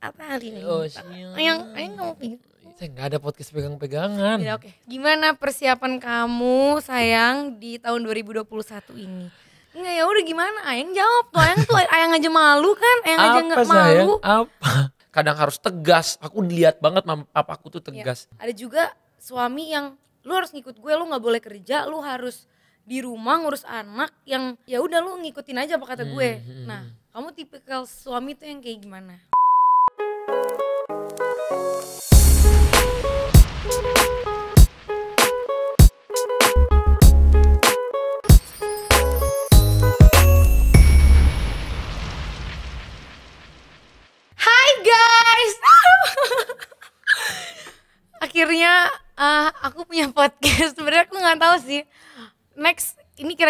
apa hari ini? Oh, ayang ayang kamu pegang. Saya nggak ada podcast pegang-pegangan. Ya, oke. Okay. Gimana persiapan kamu sayang di tahun 2021 ini? Enggak ya udah gimana? Ayang jawab tuh. Ayang tuh ayang aja malu kan? Ayang apa, aja nggak malu. Apa? Kadang harus tegas. Aku lihat banget mama aku tuh ya, tegas. Ya, ada juga suami yang lu harus ngikut gue, lu nggak boleh kerja, lu harus di rumah ngurus anak yang ya udah lu ngikutin aja apa kata gue. Hmm. hmm, hmm. Nah, kamu tipikal suami tuh yang kayak gimana?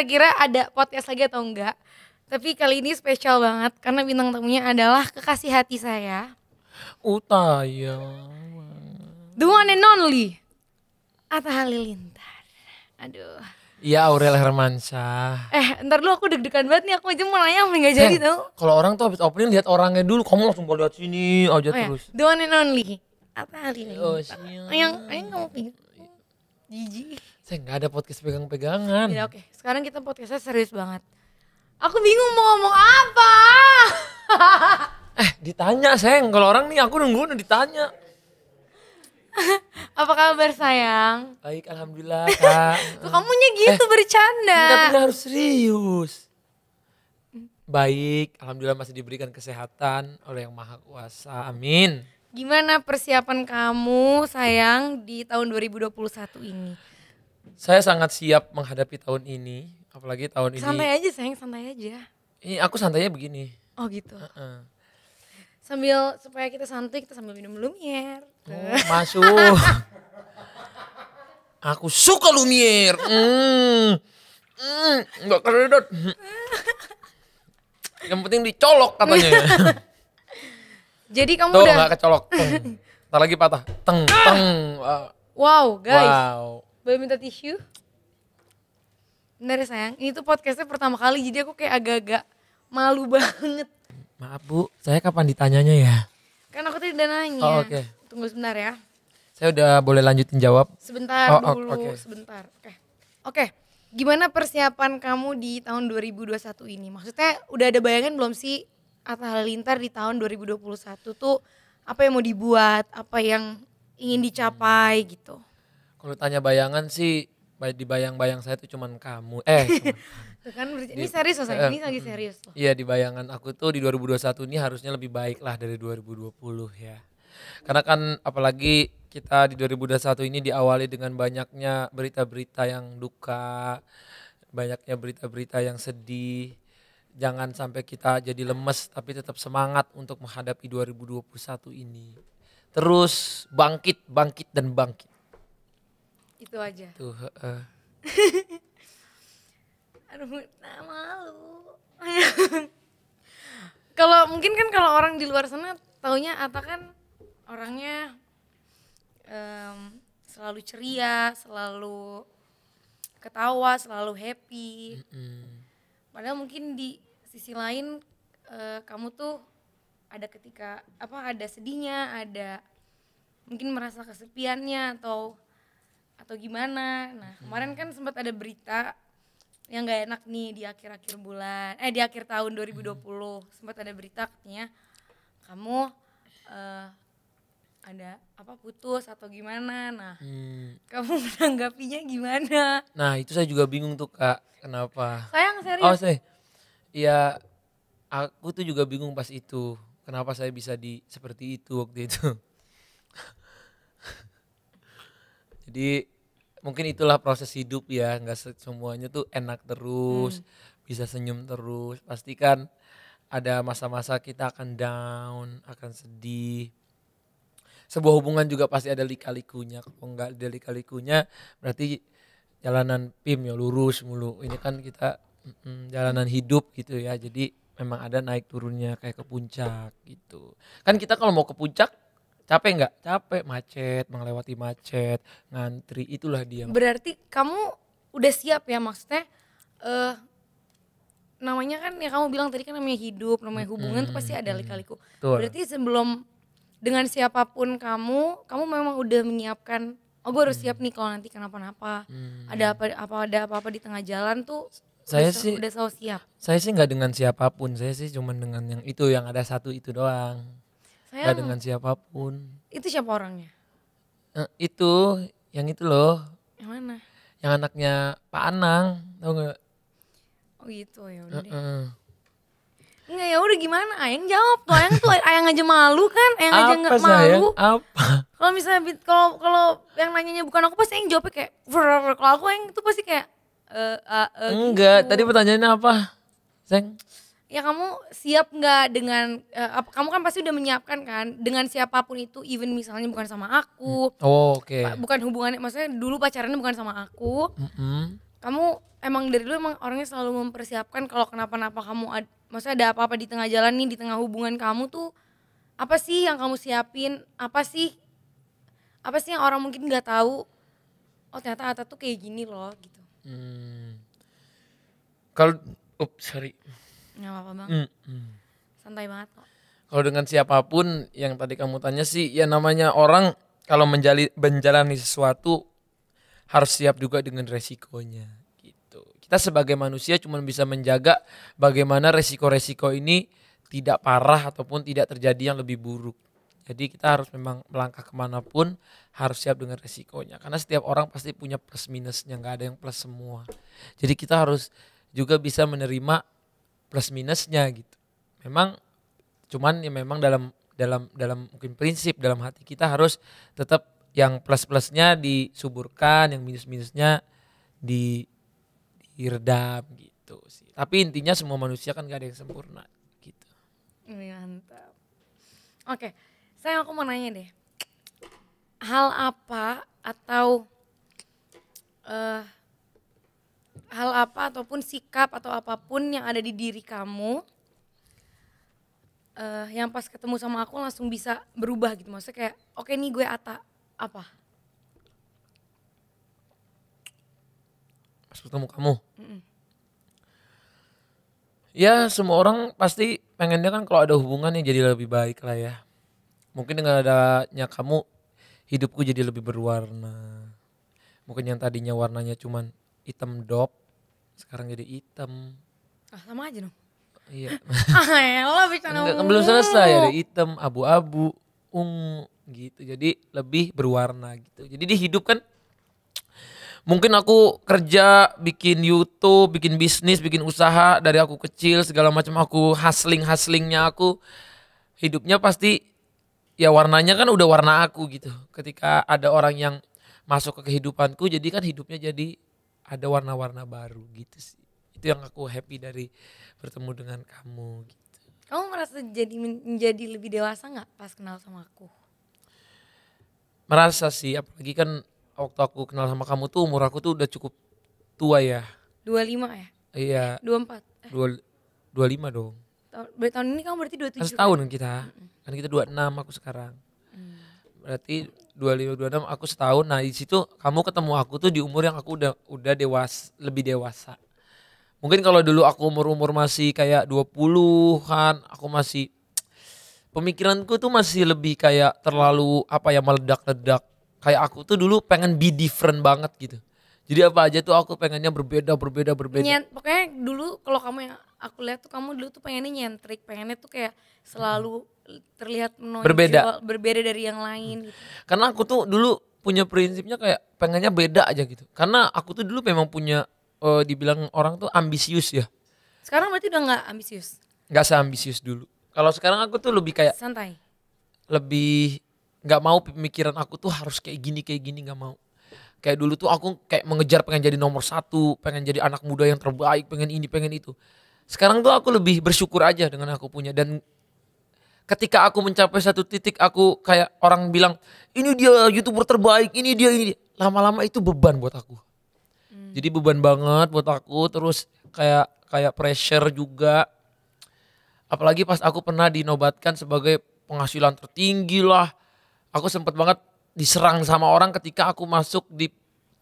kira-kira ada podcast lagi atau enggak. Tapi kali ini spesial banget karena bintang tamunya adalah kekasih hati saya. Utaya. Uh, The one and only. Atta Halilintar. Aduh. Iya Aurel Hermansyah. Eh ntar lu aku deg-degan banget nih aku aja mau nanya apa gak jadi eh, tau. Kalau orang tuh habis opening lihat orangnya dulu kamu langsung lihat sini aja oh, ya, terus. Ya. The one and only. Atta Halilintar. Oh, yang Ayang, ayang kamu pingin. Jiji. Saya nggak ada podcast pegang-pegangan. Ya, Oke, okay. sekarang kita podcastnya serius banget. Aku bingung mau ngomong apa. eh, ditanya sayang. Kalau orang nih aku nunggu ditanya. apa kabar sayang? Baik, alhamdulillah kak. Tuh kamunya eh, gitu eh, bercanda. Tapi harus serius. Baik, alhamdulillah masih diberikan kesehatan oleh yang maha kuasa. Amin. Gimana persiapan kamu sayang di tahun 2021 ini? Saya sangat siap menghadapi tahun ini, apalagi tahun santai ini. Santai aja sayang, santai aja. Ini aku santainya begini. Oh gitu. Uh -uh. Sambil supaya kita santai kita sambil minum Lumier. Oh, masuk. aku suka Lumier. Mm. Mm, enggak keredot. Yang penting dicolok katanya. Jadi kamu Tuh, udah gak kecolok. Teng. Ntar lagi patah. Teng teng. Wow, guys. Wow. Boleh minta tisu? Bentar ya sayang, ini tuh podcastnya pertama kali jadi aku kayak agak-agak malu banget. Maaf bu, saya kapan ditanyanya ya? Kan aku tadi udah nanya. Oh, Oke. Okay. Tunggu sebentar ya. Saya udah boleh lanjutin jawab? Sebentar oh, dulu, okay. sebentar. Oke. Okay. Okay. Gimana persiapan kamu di tahun 2021 ini? Maksudnya udah ada bayangan belum sih Atta Halilintar di tahun 2021 tuh apa yang mau dibuat, apa yang ingin dicapai gitu? Kalau tanya bayangan sih di bayang-bayang saya tuh cuman kamu. Eh, kan ini serius loh, eh, ini lagi serius. Loh. Iya, di bayangan aku tuh di 2021 ini harusnya lebih baik lah dari 2020 ya. Karena kan apalagi kita di 2021 ini diawali dengan banyaknya berita-berita yang duka, banyaknya berita-berita yang sedih. Jangan sampai kita jadi lemes tapi tetap semangat untuk menghadapi 2021 ini. Terus bangkit, bangkit dan bangkit itu aja tuh uh. aduh nah, malu kalau mungkin kan kalau orang di luar sana taunya Ata kan orangnya um, selalu ceria selalu ketawa selalu happy mm -hmm. padahal mungkin di sisi lain uh, kamu tuh ada ketika apa ada sedihnya ada mungkin merasa kesepiannya atau atau gimana nah mhm. kemarin kan sempat ada berita yang gak enak nih di akhir-akhir bulan eh di akhir tahun 2020 mhm. sempat ada berita katanya kamu uh, ada apa putus atau gimana nah hmm. kamu menanggapinya gimana nah itu saya juga bingung tuh kak kenapa sayang serius oh saya ya aku tuh juga bingung pas itu kenapa saya bisa di seperti itu waktu itu Jadi mungkin itulah proses hidup ya, nggak semuanya tuh enak terus, hmm. bisa senyum terus. Pastikan ada masa-masa kita akan down, akan sedih. Sebuah hubungan juga pasti ada likalikunya, likunya Kalau nggak ada lika berarti jalanan pim ya lurus mulu. Ini kan kita mm, jalanan hidup gitu ya. Jadi memang ada naik turunnya kayak ke puncak gitu. Kan kita kalau mau ke puncak Capek nggak? Capek, macet, melewati macet, ngantri, itulah dia. Berarti kamu udah siap ya maksudnya uh, namanya kan ya kamu bilang tadi kan namanya hidup, namanya hubungan hmm, tuh pasti ada lika-liku. Berarti sebelum dengan siapapun kamu, kamu memang udah menyiapkan oh gue harus hmm. siap mm. nih kalau nanti kenapa-napa. Hmm. Ada apa apa ada apa-apa di tengah jalan tuh saya udah, sih udah selalu siap. Saya sih nggak dengan siapapun, saya sih cuman dengan yang itu yang ada satu itu doang saya gak dengan siapapun. Itu siapa orangnya? Nah, itu, yang itu loh. Yang mana? Yang anaknya Pak Anang, tau gak? Oh gitu ya udah uh -uh. deh. Enggak ya udah gimana? Ayang jawab tuh. Ayang tuh ayang aja malu kan? Ayang aja nggak malu. Apa? Kalau misalnya kalau kalau yang nanyanya bukan aku pasti ayang jawabnya kayak kalau aku ayang tuh pasti kayak eh uh, uh, uh, Enggak, tadi pertanyaannya apa? Seng ya kamu siap nggak dengan uh, kamu kan pasti udah menyiapkan kan dengan siapapun itu even misalnya bukan sama aku hmm. oh, oke okay. bukan hubungannya maksudnya dulu pacarannya bukan sama aku mm -hmm. kamu emang dari dulu emang orangnya selalu mempersiapkan kalau kenapa-napa kamu ad, maksudnya ada apa-apa di tengah jalan nih di tengah hubungan kamu tuh apa sih yang kamu siapin apa sih apa sih yang orang mungkin nggak tahu oh ternyata Ata tuh kayak gini loh gitu hmm. kalau ups sorry Nggak apa-apa bang. -hmm. Mm. Santai banget kok. Kalau dengan siapapun yang tadi kamu tanya sih, ya namanya orang kalau menjali, menjalani sesuatu harus siap juga dengan resikonya gitu. Kita sebagai manusia cuma bisa menjaga bagaimana resiko-resiko ini tidak parah ataupun tidak terjadi yang lebih buruk. Jadi kita harus memang melangkah kemanapun harus siap dengan resikonya. Karena setiap orang pasti punya plus minusnya, nggak ada yang plus semua. Jadi kita harus juga bisa menerima plus minusnya gitu. Memang cuman ya memang dalam dalam dalam mungkin prinsip dalam hati kita harus tetap yang plus plusnya disuburkan, yang minus minusnya di diredam gitu sih. Tapi intinya semua manusia kan gak ada yang sempurna gitu. Mantap. Oke, saya aku mau nanya deh. Hal apa atau uh, hal apa ataupun sikap atau apapun yang ada di diri kamu uh, yang pas ketemu sama aku langsung bisa berubah gitu maksudnya kayak oke okay, nih gue Ata apa pas ketemu kamu mm -mm. ya semua orang pasti pengennya kan kalau ada hubungan ya jadi lebih baik lah ya mungkin dengan adanya kamu hidupku jadi lebih berwarna mungkin yang tadinya warnanya cuman hitam dop sekarang jadi hitam ah sama aja dong iya ah bisa Enggak, belum selesai jadi hitam abu-abu ungu gitu jadi lebih berwarna gitu jadi di hidup kan mungkin aku kerja bikin YouTube bikin bisnis bikin usaha dari aku kecil segala macam aku hustling hustlingnya aku hidupnya pasti ya warnanya kan udah warna aku gitu ketika ada orang yang masuk ke kehidupanku jadi kan hidupnya jadi ada warna-warna baru gitu sih itu yang aku happy dari bertemu dengan kamu gitu kamu merasa jadi menjadi lebih dewasa nggak pas kenal sama aku merasa sih apalagi kan waktu aku kenal sama kamu tuh umur aku tuh udah cukup tua ya 25 ya iya 24 eh. dua 25 eh. dong tahun, tahun ini kamu berarti 27 kan setahun kan? kita kan kita 26 aku sekarang mm. berarti dua dua enam aku setahun. Nah, di situ kamu ketemu aku tuh di umur yang aku udah udah dewasa, lebih dewasa. Mungkin kalau dulu aku umur-umur masih kayak 20 puluhan aku masih pemikiranku tuh masih lebih kayak terlalu apa ya meledak-ledak. Kayak aku tuh dulu pengen be different banget gitu. Jadi apa aja tuh aku pengennya berbeda, berbeda, berbeda. Nyet, pokoknya dulu kalau kamu yang aku lihat tuh kamu dulu tuh pengennya nyentrik, pengennya tuh kayak selalu terlihat menonjol, berbeda, berbeda dari yang lain. Hmm. Gitu. Karena aku tuh dulu punya prinsipnya kayak pengennya beda aja gitu. Karena aku tuh dulu memang punya uh, dibilang orang tuh ambisius ya. Sekarang berarti udah nggak ambisius? Nggak seambisius dulu. Kalau sekarang aku tuh lebih kayak santai. Lebih nggak mau pemikiran aku tuh harus kayak gini kayak gini nggak mau kayak dulu tuh aku kayak mengejar pengen jadi nomor satu pengen jadi anak muda yang terbaik pengen ini pengen itu sekarang tuh aku lebih bersyukur aja dengan aku punya dan ketika aku mencapai satu titik aku kayak orang bilang ini dia youtuber terbaik ini dia ini lama-lama itu beban buat aku hmm. jadi beban banget buat aku terus kayak kayak pressure juga apalagi pas aku pernah dinobatkan sebagai penghasilan tertinggi lah aku sempat banget diserang sama orang ketika aku masuk di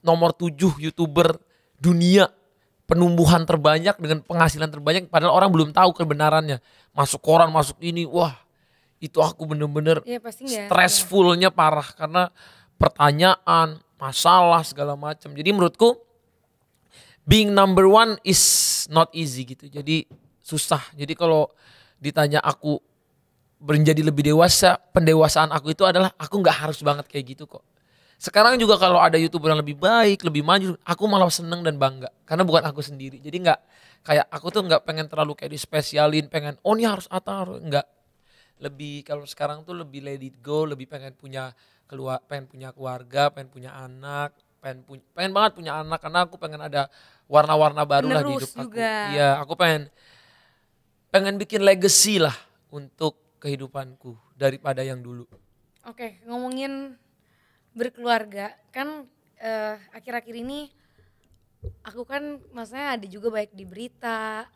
nomor tujuh youtuber dunia penumbuhan terbanyak dengan penghasilan terbanyak padahal orang belum tahu kebenarannya masuk koran masuk ini wah itu aku bener-bener ya, stressfulnya ya. parah karena pertanyaan masalah segala macam jadi menurutku being number one is not easy gitu jadi susah jadi kalau ditanya aku menjadi lebih dewasa pendewasaan aku itu adalah aku nggak harus banget kayak gitu kok sekarang juga kalau ada youtuber yang lebih baik, lebih maju, aku malah seneng dan bangga. Karena bukan aku sendiri. Jadi nggak kayak aku tuh nggak pengen terlalu kayak spesialin, pengen oh ini harus atar, nggak. Lebih kalau sekarang tuh lebih let it go, lebih pengen punya keluar, pengen punya keluarga, pengen punya anak, pengen punya, pengen banget punya anak karena aku pengen ada warna-warna baru Nerus lah di hidup juga. aku. Iya, aku pengen pengen bikin legacy lah untuk kehidupanku daripada yang dulu. Oke, ngomongin berkeluarga kan eh, akhir-akhir uh, ini aku kan maksudnya ada juga baik di berita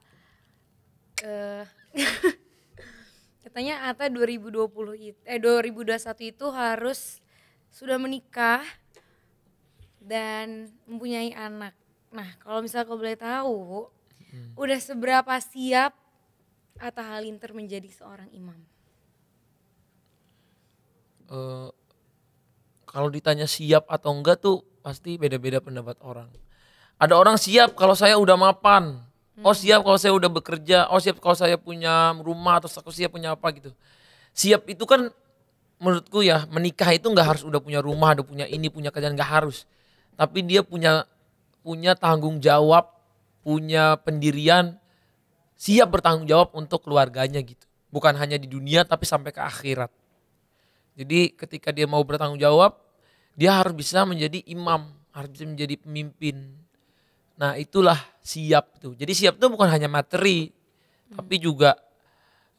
uh, katanya Ata 2020 itu eh 2021 itu harus sudah menikah dan mempunyai anak. Nah, kalau misalnya kau boleh tahu, hmm. udah seberapa siap Ata Halinter menjadi seorang imam? Uh, kalau ditanya siap atau enggak tuh pasti beda-beda pendapat orang. Ada orang siap kalau saya udah mapan. Oh siap kalau saya udah bekerja. Oh siap kalau saya punya rumah atau aku siap punya apa gitu. Siap itu kan menurutku ya menikah itu nggak harus udah punya rumah, udah punya ini, punya kerjaan nggak harus. Tapi dia punya punya tanggung jawab, punya pendirian, siap bertanggung jawab untuk keluarganya gitu. Bukan hanya di dunia tapi sampai ke akhirat. Jadi ketika dia mau bertanggung jawab, dia harus bisa menjadi imam, harus bisa menjadi pemimpin. Nah itulah siap tuh. Jadi siap tuh bukan hanya materi, hmm. tapi juga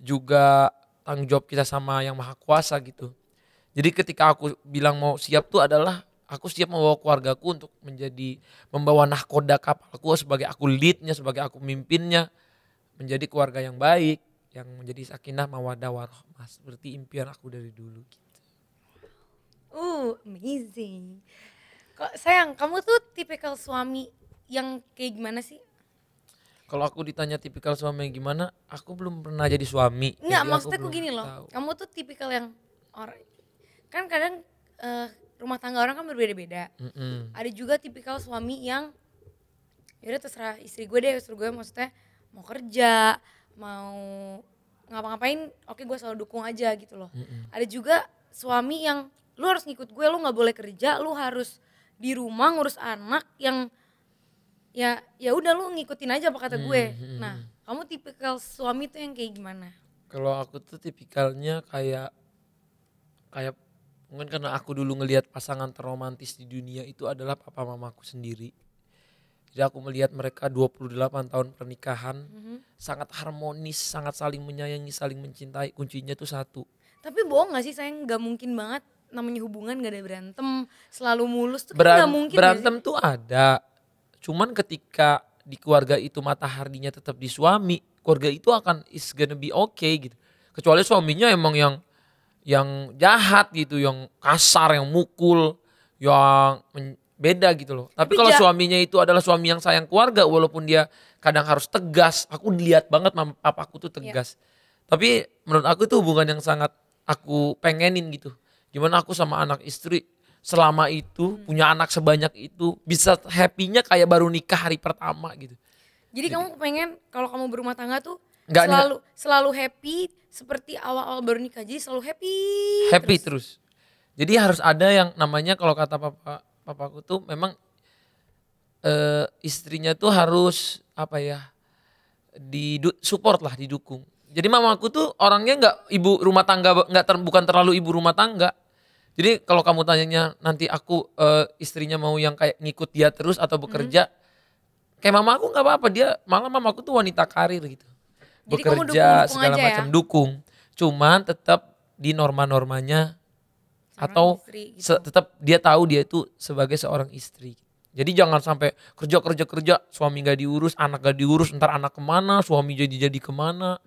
juga tanggung jawab kita sama yang maha kuasa gitu. Jadi ketika aku bilang mau siap tuh adalah aku siap membawa keluargaku untuk menjadi membawa nahkoda kapalku sebagai aku leadnya, sebagai aku mimpinnya, menjadi keluarga yang baik, yang menjadi sakinah mawadah warohmah seperti impian aku dari dulu. Uh, amazing. Kok sayang, kamu tuh tipikal suami yang kayak gimana sih? Kalau aku ditanya tipikal suami yang gimana, aku belum pernah jadi suami. Enggak, maksudnya aku, gini loh. Tahu. Kamu tuh tipikal yang orang kan kadang uh, rumah tangga orang kan berbeda-beda. Mm -hmm. Ada juga tipikal suami yang ya terserah istri gue deh, istri gue maksudnya mau kerja, mau ngapa-ngapain, oke gue selalu dukung aja gitu loh. Mm -hmm. Ada juga suami yang lu harus ngikut gue lu nggak boleh kerja lu harus di rumah ngurus anak yang ya ya udah lu ngikutin aja apa kata gue hmm. hmm nah hmm. kamu tipikal suami tuh yang kayak gimana kalau aku tuh tipikalnya kayak kayak mungkin karena aku dulu ngelihat pasangan terromantis di dunia itu adalah papa mamaku sendiri jadi aku melihat mereka 28 tahun pernikahan mm -hmm. sangat harmonis, sangat saling menyayangi, saling mencintai. Kuncinya tuh satu. Tapi bohong gak sih sayang gak mungkin banget namanya hubungan gak ada berantem selalu mulus tuh Beran, gak mungkin berantem tuh ada cuman ketika di keluarga itu mataharinya tetap di suami keluarga itu akan is gonna be okay gitu kecuali suaminya emang yang yang jahat gitu yang kasar yang mukul yang beda gitu loh. Tapi, Tapi kalau suaminya itu adalah suami yang sayang keluarga walaupun dia kadang harus tegas, aku lihat banget mama, papa aku tuh iya. tegas. Yeah. Tapi menurut aku itu hubungan yang sangat aku pengenin gitu. Gimana aku sama anak istri selama itu hmm. punya anak sebanyak itu bisa happynya kayak baru nikah hari pertama gitu. Jadi, Jadi kamu pengen kalau kamu berumah tangga tuh enggak, selalu enggak. selalu happy seperti awal-awal baru nikah. Jadi selalu happy. Happy terus. terus. Jadi harus ada yang namanya kalau kata papa papaku tuh memang eh, istrinya tuh harus apa ya? di support lah didukung. Jadi mamaku tuh orangnya nggak ibu rumah tangga nggak ter, bukan terlalu ibu rumah tangga jadi kalau kamu tanyanya nanti aku uh, istrinya mau yang kayak ngikut dia terus atau hmm. bekerja, hmm. kayak mama aku nggak apa-apa dia malah mama aku tuh wanita karir gitu, Jadi bekerja dukung -dukung segala ya? macam ya? dukung, cuman tetap di norma-normanya atau istri, gitu. tetap dia tahu dia itu sebagai seorang istri. Jadi jangan sampai kerja kerja kerja suami gak diurus, anak gak diurus, ntar anak kemana, suami jadi jadi kemana.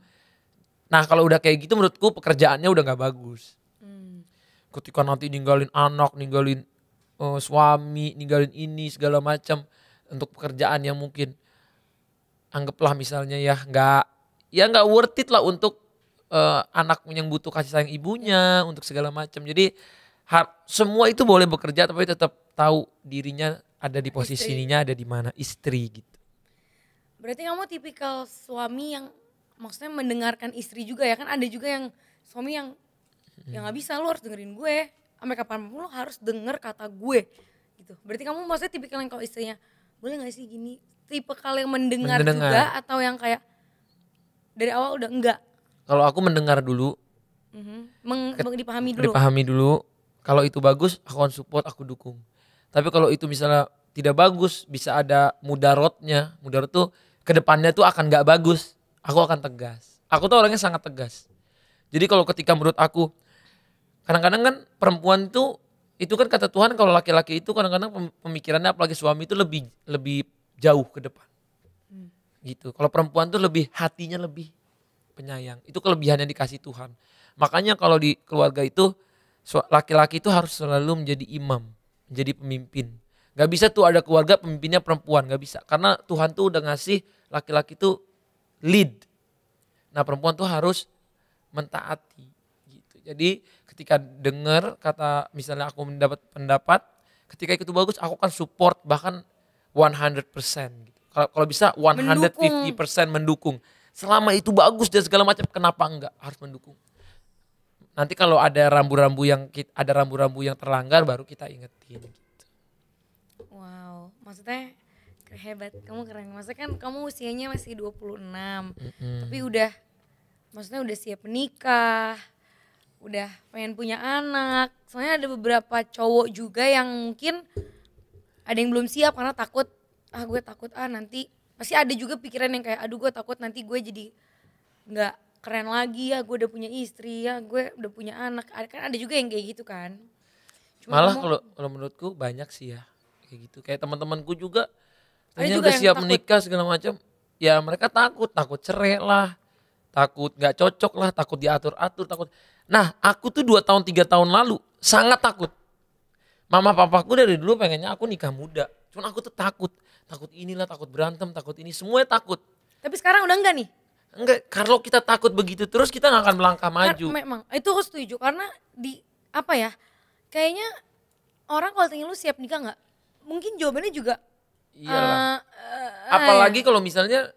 Nah kalau udah kayak gitu menurutku pekerjaannya udah gak bagus ketika nanti ninggalin anak, ninggalin uh, suami, ninggalin ini segala macam untuk pekerjaan yang mungkin anggaplah misalnya ya nggak ya nggak worth it lah untuk uh, anak yang butuh kasih sayang ibunya untuk segala macam. Jadi har, semua itu boleh bekerja tapi tetap tahu dirinya ada di posisinya ada di mana istri gitu. Berarti kamu tipikal suami yang maksudnya mendengarkan istri juga ya kan ada juga yang suami yang hmm. ya nggak hmm. bisa lo harus dengerin gue sampai kapanpun lo harus denger kata gue gitu berarti kamu maksudnya tipikal yang kalau istrinya boleh nggak sih gini tipe kalian yang mendengar, mendengar juga atau yang kayak dari awal udah enggak kalau aku mendengar dulu mm-hmm. Meng, dipahami dulu dipahami dulu kalau itu bagus aku akan support aku dukung tapi kalau itu misalnya tidak bagus bisa ada mudarotnya mudarot tuh kedepannya tuh akan nggak bagus aku akan tegas aku tuh orangnya sangat tegas jadi kalau ketika menurut aku kadang-kadang kan perempuan itu itu kan kata Tuhan kalau laki-laki itu kadang-kadang pemikirannya apalagi suami itu lebih lebih jauh ke depan hmm. gitu kalau perempuan tuh lebih hatinya lebih penyayang itu kelebihannya dikasih Tuhan makanya kalau di keluarga itu laki-laki itu harus selalu menjadi imam menjadi pemimpin Gak bisa tuh ada keluarga pemimpinnya perempuan, gak bisa. Karena Tuhan tuh udah ngasih laki-laki tuh lead. Nah perempuan tuh harus mentaati. gitu. Jadi ketika dengar kata misalnya aku mendapat pendapat, ketika itu bagus aku kan support bahkan 100% gitu. Kalau kalau bisa 150% mendukung. mendukung. Selama itu bagus dan segala macam kenapa enggak harus mendukung. Nanti kalau ada rambu-rambu yang ada rambu-rambu yang terlanggar baru kita ingetin gitu. Wow, maksudnya hebat kamu keren maksudnya kan kamu usianya masih 26 mm -hmm. tapi udah maksudnya udah siap menikah udah pengen punya anak. Soalnya ada beberapa cowok juga yang mungkin ada yang belum siap karena takut ah gue takut ah nanti pasti ada juga pikiran yang kayak aduh gue takut nanti gue jadi nggak keren lagi ya gue udah punya istri ya gue udah punya anak kan ada juga yang kayak gitu kan Cuma malah kalau kalau menurutku banyak sih ya kayak gitu kayak teman-temanku juga ada juga udah siap takut. menikah segala macam ya mereka takut takut cerai lah takut nggak cocok lah, takut diatur-atur, takut. Nah, aku tuh dua tahun tiga tahun lalu sangat takut. Mama papaku dari dulu pengennya aku nikah muda. Cuman aku tuh takut, takut inilah, takut berantem, takut ini, semua takut. Tapi sekarang udah enggak nih? Enggak, kalau kita takut begitu terus kita nggak akan melangkah maju. Memang, itu harus setuju karena di apa ya? Kayaknya orang kalau tanya lu siap nikah nggak? Mungkin jawabannya juga Iya. Uh, uh, Apalagi eh, kalau misalnya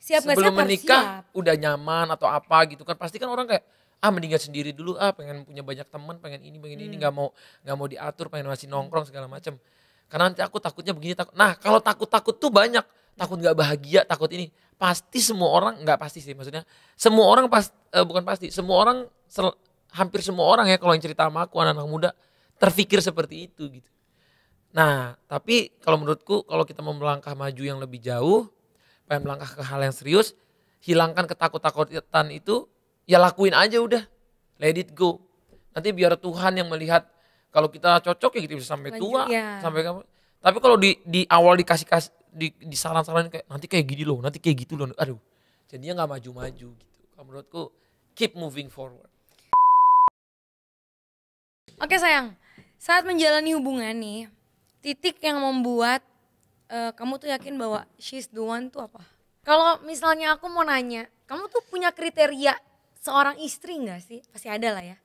siap sebelum siap, menikah siap. udah nyaman atau apa gitu kan pasti kan orang kayak ah mendingan sendiri dulu ah pengen punya banyak teman pengen ini pengen hmm. ini nggak mau nggak mau diatur pengen masih nongkrong segala macam karena nanti aku takutnya begini takut nah kalau takut takut tuh banyak takut nggak bahagia takut ini pasti semua orang nggak pasti sih maksudnya semua orang pas eh, bukan pasti semua orang sel, hampir semua orang ya kalau yang cerita sama aku anak-anak muda terfikir seperti itu gitu nah tapi kalau menurutku kalau kita mau melangkah maju yang lebih jauh pengen melangkah ke hal yang serius, hilangkan ketakut-takutan itu, ya lakuin aja udah. Let it go. Nanti biar Tuhan yang melihat kalau kita cocok ya kita bisa sampai Lanjut, tua, ya. sampai kamu. Tapi kalau di di awal dikasih kasih di, di saran-saran kayak nanti kayak gini loh, nanti kayak gitu loh. Aduh. Jadinya nggak maju-maju gitu. Menurutku keep moving forward. Oke sayang, saat menjalani hubungan nih, titik yang membuat uh, kamu tuh yakin bahwa she's the one tuh apa? Kalau misalnya aku mau nanya, kamu tuh punya kriteria seorang istri nggak sih? Pasti ada lah ya.